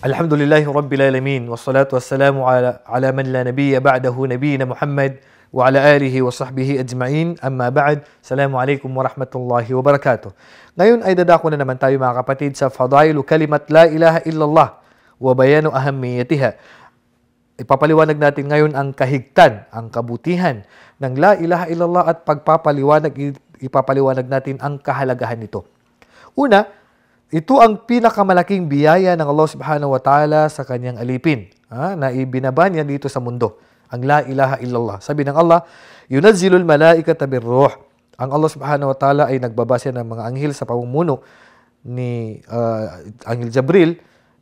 الحمد لله رب العالمين والصلاة والسلام على على من لا نبي بعده نبينا محمد وعلى alihi wa sahbihi ajma'in. Amma ba'd. Assalamu alaikum wa rahmatullahi wa barakatuh. Ngayon ay dadako na naman tayo mga kapatid sa fadailu kalimat la ilaha illallah wa bayanu ahammiyatiha. Ipapaliwanag natin ngayon ang kahigtan, ang kabutihan ng la ilaha illallah at pagpapaliwanag, ipapaliwanag natin ang kahalagahan nito. Una, ito ang pinakamalaking biyaya ng Allah subhanahu wa ta'ala sa kanyang alipin ha, na ibinaba niya dito sa mundo. Ang la ilaha illallah. Sabi ng Allah, yunazzilul malaikata birruh. Ang Allah subhanahu wa ta'ala ay nagbabasa ng mga anghel sa pamumuno ni uh, Anghel Jabril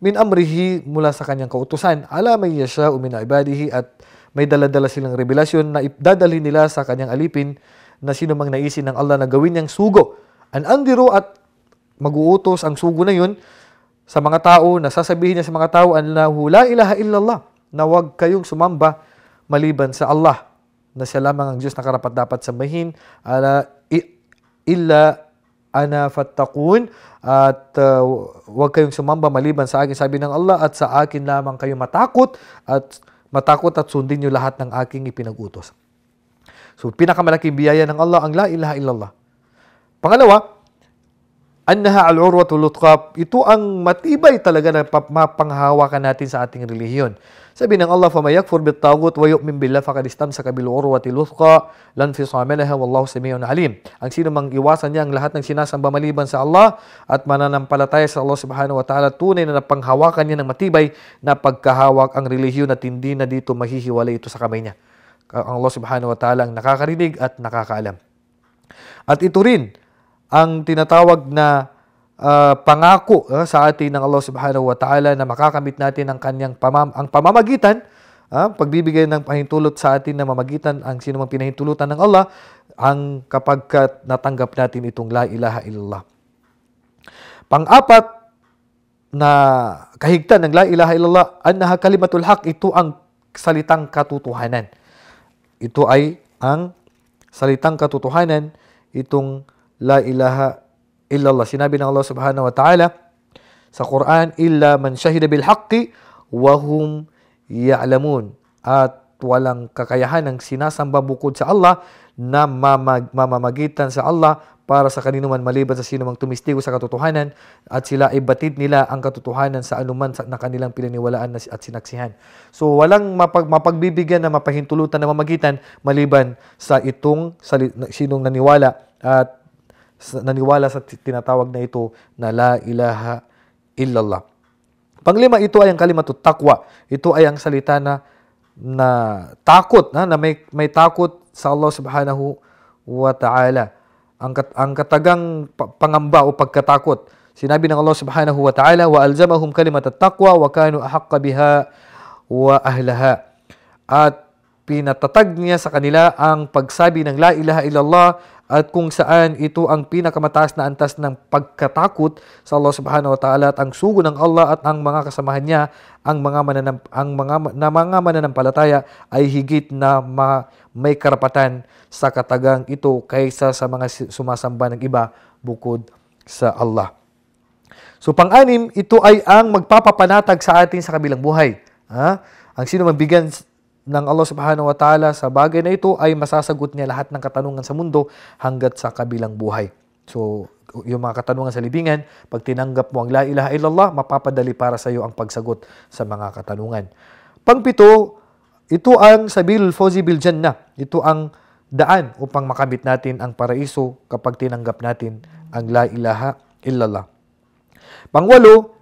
min amrihi mula sa kanyang kautusan. Ala may yasha min ibadihi at may daladala silang revelasyon na ipdadali nila sa kanyang alipin na sino mang naisin ng Allah na gawin niyang sugo. An andiru at maguutos ang sugo na yun sa mga tao, na sasabihin niya sa mga tao, Allahu la ilaha illallah, na huwag kayong sumamba maliban sa Allah, na siya lamang ang Diyos na karapat dapat sambahin, ala, illa ana fattakun, at uh, huwag kayong sumamba maliban sa akin, sabi ng Allah, at sa akin lamang kayo matakot, at matakot at sundin niyo lahat ng aking ipinag-utos. So, pinakamalaking biyaya ng Allah, ang la ilaha illallah. Pangalawa, annaha al-urwatu lutqa, ito ang matibay talaga na mapanghawakan natin sa ating relihiyon. Sabi ng Allah, فَمَا يَكْفُرْ بِالْتَاغُوتْ وَيُؤْمِنْ بِاللَّهِ فَقَدْ اسْتَمْسَكَ بِالْعُرْوَةِ لُثْقَى لَنْ فِصَامَ لَهَا وَاللَّهُ سَمِيعٌ عَلِيمٌ Ang sino mang iwasan niya ang lahat ng sinasamba maliban sa Allah at mananampalataya sa Allah subhanahu wa ta'ala, tunay na napanghawakan niya ng matibay na pagkahawak ang relihiyon at hindi na dito mahihiwalay ito sa kamay niya. Ang Allah subhanahu wa ta'ala ang nakakarinig at nakakaalam. At ito rin ang tinatawag na uh, pangako uh, sa atin ng Allah Subhanahu wa Ta'ala na makakamit natin ang kanyang pamam ang pamamagitan, uh, pagbibigay ng pahintulot sa atin na mamagitan ang sinumang pinahintulutan ng Allah ang kapag natanggap natin itong la ilaha illallah. Pang-apat na kahigtan ng la ilaha illallah, annaha kalimatul haq, ito ang salitang katotohanan. Ito ay ang salitang katotohanan, itong la ilaha illallah. Sinabi ng Allah subhanahu wa ta'ala sa Quran, illa man shahida bil haqqi wa hum ya'lamun. At walang kakayahan ng sinasamba bukod sa Allah na mamag- mamamagitan sa Allah para sa kanino man maliban sa sino mang tumistigo sa katotohanan at sila ay batid nila ang katotohanan sa anuman na kanilang pinaniwalaan at sinaksihan. So walang mapag, mapagbibigyan na mapahintulutan na mamagitan maliban sa itong sa, sinong naniwala at naniwala sa tinatawag na ito na la ilaha illallah. Panglima, ito ay ang kalimatu takwa. Ito ay ang salita na na takot na, na may may takot sa Allah Subhanahu wa Ta'ala. Ang kat, ang katagang pangamba o pagkatakot. Sinabi ng Allah Subhanahu wa Ta'ala, "Wa alzamahum kalimat at-taqwa wa kanu ahaqqa biha wa ahlaha." At pinatatag niya sa kanila ang pagsabi ng la ilaha illallah at kung saan ito ang pinakamataas na antas ng pagkatakot sa Allah Subhanahu wa Ta'ala at ang sugo ng Allah at ang mga kasamahan niya ang mga mananam, ang mga na mga mananampalataya ay higit na ma, may karapatan sa katagang ito kaysa sa mga sumasamba ng iba bukod sa Allah. So pang-anim, ito ay ang magpapapanatag sa atin sa kabilang buhay. Ha? Ang sino man bigyan ng Allah subhanahu wa ta'ala sa bagay na ito ay masasagot niya lahat ng katanungan sa mundo hanggat sa kabilang buhay. So, yung mga katanungan sa libingan, pag tinanggap mo ang La ilaha illallah, mapapadali para sa iyo ang pagsagot sa mga katanungan. Pangpito, ito ang sabil fawzi bil jannah. Ito ang daan upang makamit natin ang paraiso kapag tinanggap natin ang La ilaha illallah. Pangwalo,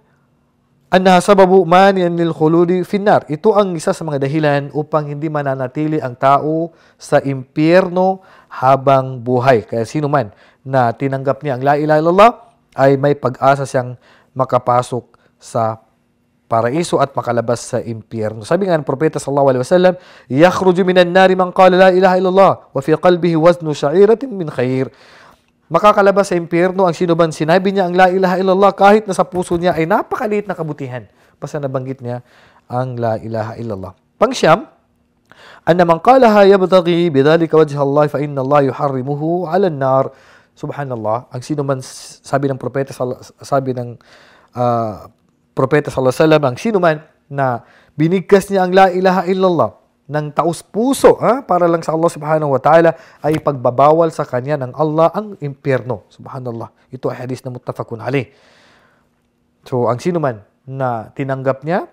annaha sababu manian lil khuludi finnar. Ito ang isa sa mga dahilan upang hindi mananatili ang tao sa impyerno habang buhay. Kaya sino man na tinanggap niya ang la ilaha illallah ay may pag-asa siyang makapasok sa paraiso at makalabas sa impyerno. Sabi nga ng propeta sallallahu alaihi wasallam, "Yakhruju minan nari man qala la ilaha illallah wa fi qalbihi waznu sha'iratin min khair." makakalabas sa impyerno ang sino man sinabi niya ang la ilaha illallah kahit na sa puso niya ay napakaliit na kabutihan. Basta nabanggit niya ang la ilaha illallah. Pangsyam, أن من قالها يبتغي بذلك وجه الله فإن الله يحرمه على nar Subhanallah, ang sino man sabi ng propeta sabi ng uh, propeta sallallahu alaihi wasallam, ang sino man na binigkas niya ang la ilaha illallah ng taus-puso ha? para lang sa Allah subhanahu wa ta'ala ay pagbabawal sa kanya ng Allah ang impyerno. Subhanallah. Ito ay hadis na muttafaqun alay. So, ang sino man na tinanggap niya,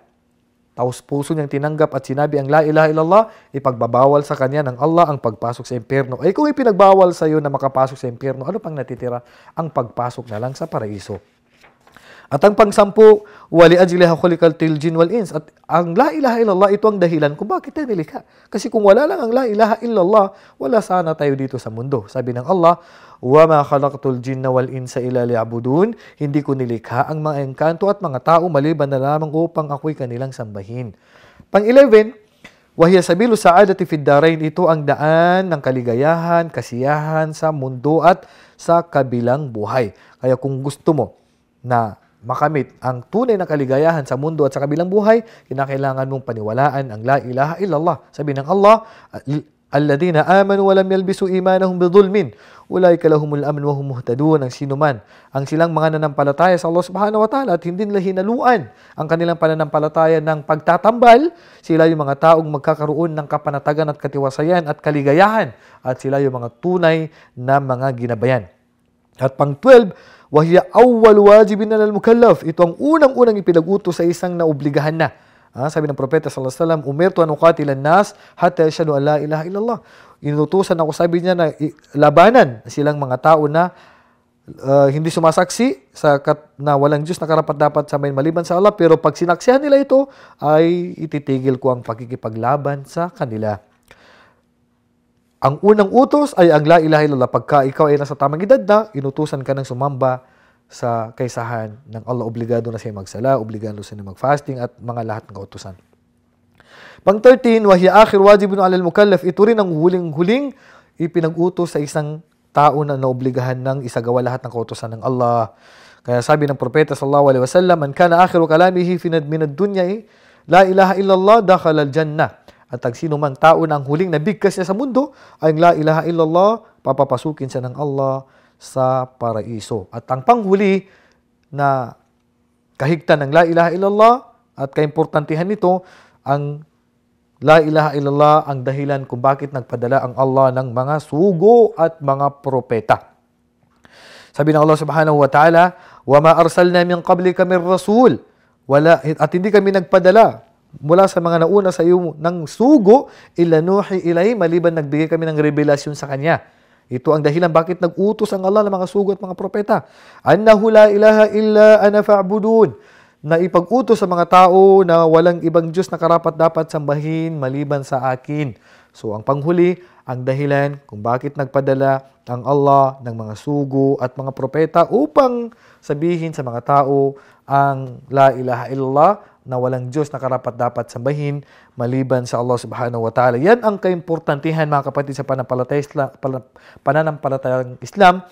taus-puso niyang tinanggap at sinabi ang la ilaha illallah, ipagbabawal sa kanya ng Allah ang pagpasok sa impyerno. Ay eh, kung ipinagbawal sa iyo na makapasok sa impyerno, ano pang natitira? Ang pagpasok na lang sa paraiso. At ang pangsampu, wali ajliha khulikal til jin wal ins. At ang la ilaha illallah, ito ang dahilan kung bakit tayo nilikha. Kasi kung wala lang ang la ilaha illallah, wala sana tayo dito sa mundo. Sabi ng Allah, wa ma khalaqtul jinna wal insa ila liya'budun. Hindi ko nilikha ang mga engkanto at mga tao maliban na lamang upang ako'y kanilang sambahin. Pang-11, Wahiya sabilu sa'adati fid darain ito ang daan ng kaligayahan, kasiyahan sa mundo at sa kabilang buhay. Kaya kung gusto mo na makamit ang tunay na kaligayahan sa mundo at sa kabilang buhay, kinakailangan mong paniwalaan ang la ilaha illallah. Sabi ng Allah, Alladina amanu wa walam yalbisu imanahum bidulmin. Ulaika lahumul amn wa hum muhtadun. Ang sinuman, ang silang mga nanampalataya sa Allah subhanahu wa ta'ala at hindi nila hinaluan ang kanilang pananampalataya ng pagtatambal, sila yung mga taong magkakaroon ng kapanatagan at katiwasayan at kaligayahan at sila yung mga tunay na mga ginabayan. At pang-12, wahiya awwal wajibin na mukallaf. Ito ang unang-unang ipinag-utos sa isang naobligahan na. Ah, sabi ng propeta sallallahu alaihi wasallam, umirtu an uqatil nas hatta yashhadu an la ilaha illallah. Inutusan ako sabi niya na labanan silang mga tao na uh, hindi sumasaksi sa kat, na walang Diyos na karapat dapat sa amin maliban sa Allah pero pag sinaksihan nila ito ay ititigil ko ang pakikipaglaban sa kanila. Ang unang utos ay ang la ilaha illallah. Pagka ikaw ay nasa tamang edad na, inutusan ka ng sumamba sa kaisahan ng Allah. Obligado na siya magsala, obligado siya magfasting at mga lahat ng kautusan. Pang 13, wahiya akhir wajibun alal mukallaf. Ito rin ang huling-huling ipinag-utos sa isang tao na naobligahan ng isagawa lahat ng kautosan ng Allah. Kaya sabi ng propeta sallallahu alaihi wasallam, "Man kana akhiru kalamihi fi min ad-dunya la ilaha illallah dakhala al-jannah." At ang sino mang tao na ang huling nabigkas niya sa mundo ay ang la ilaha illallah, papapasukin siya ng Allah sa paraiso. At ang panghuli na kahigtan ng la ilaha illallah at kaimportantihan nito, ang la ilaha illallah ang dahilan kung bakit nagpadala ang Allah ng mga sugo at mga propeta. Sabi ng Allah subhanahu wa ta'ala, وَمَا أَرْسَلْنَا مِنْ قَبْلِكَ مِنْ رَسُولٍ wala, at hindi kami nagpadala mula sa mga nauna sa iyo ng sugo, ilanuhi ilay, maliban nagbigay kami ng revelasyon sa Kanya. Ito ang dahilan bakit nag-utos ang Allah ng mga sugo at mga propeta. Annahu la ilaha illa ana fa'budun. Na ipag-utos sa mga tao na walang ibang Diyos na karapat dapat sambahin maliban sa akin. So ang panghuli, ang dahilan kung bakit nagpadala ang Allah ng mga sugo at mga propeta upang sabihin sa mga tao ang la ilaha illallah na walang Diyos na karapat dapat sambahin maliban sa Allah subhanahu wa ta'ala. Yan ang kaimportantihan mga kapatid sa pananampalatayang Islam.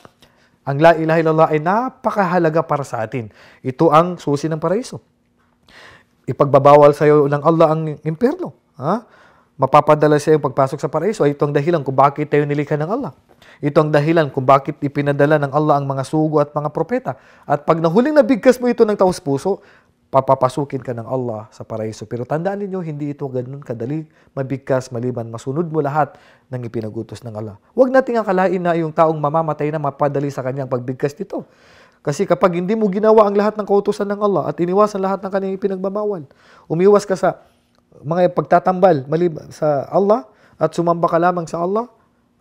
Ang la ilaha illallah ay napakahalaga para sa atin. Ito ang susi ng paraiso. Ipagbabawal sa iyo ng Allah ang impyerno. Ha? mapapadala sa iyong pagpasok sa paraiso. Ito ang dahilan kung bakit tayo nilikha ng Allah. Ito ang dahilan kung bakit ipinadala ng Allah ang mga sugo at mga propeta. At pag nahuling nabigkas mo ito ng taos puso, papapasukin ka ng Allah sa paraiso. Pero tandaan ninyo, hindi ito ganun kadali, mabigkas, maliban masunod mo lahat ng ipinagutos ng Allah. Huwag nating akalain na yung taong mamamatay na mapadali sa kanyang pagbigkas nito. Kasi kapag hindi mo ginawa ang lahat ng kautusan ng Allah at iniwasan lahat ng kanyang ipinagbabawal, umiwas ka sa mga pagtatambal maliban sa Allah at sumamba ka lamang sa Allah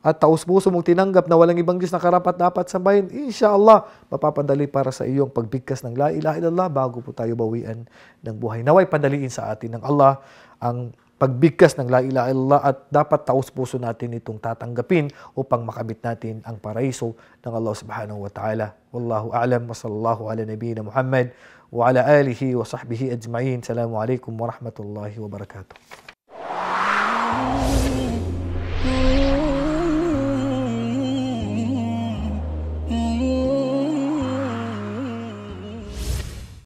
at taus-puso mong tinanggap na walang ibang Diyos na karapat dapat sambahin, insyaAllah, mapapandali para sa iyong pagbigkas ng La ilaha illallah bago po tayo bawian ng buhay. Naway pandaliin sa atin ng Allah ang pagbigkas ng La Ilaha Illallah at dapat taos puso natin itong tatanggapin upang makabit natin ang paraiso ng Allah Subhanahu wa Ta'ala. Wallahu a'lam wa sallallahu ala nabiyina Muhammad wa ala alihi wa sahbihi ajma'in. Salamu alaikum wa rahmatullahi wa barakatuh.